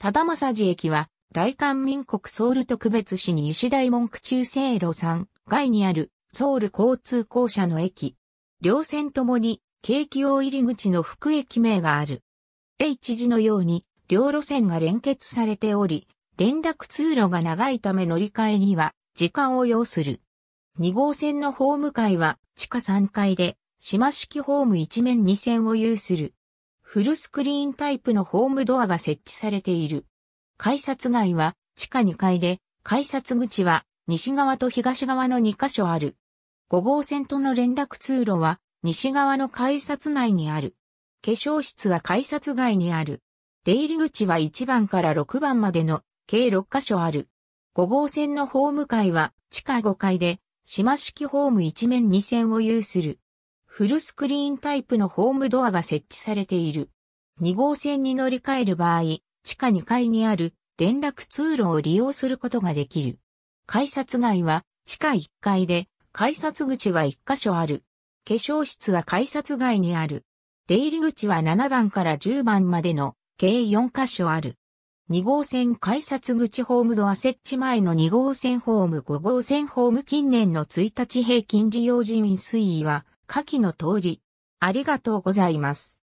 忠さじ駅は、大韓民国ソウル特別市に石大門区中西路3街にあるソウル交通公社の駅。両線ともに、京気大入口の副駅名がある。H 字のように、両路線が連結されており、連絡通路が長いため乗り換えには、時間を要する。2号線のホーム階は、地下3階で、島式ホーム一面2線を有する。フルスクリーンタイプのホームドアが設置されている。改札街は地下2階で、改札口は西側と東側の2カ所ある。5号線との連絡通路は西側の改札内にある。化粧室は改札外にある。出入り口は1番から6番までの計6カ所ある。5号線のホーム階は地下5階で、島式ホーム一面2線を有する。フルスクリーンタイプのホームドアが設置されている。2号線に乗り換える場合、地下2階にある連絡通路を利用することができる。改札外は地下1階で、改札口は1箇所ある。化粧室は改札外にある。出入り口は7番から10番までの計4箇所ある。2号線改札口ホームドア設置前の2号線ホーム5号線ホーム近年の1日平均利用人員推移は下記の通り、ありがとうございます。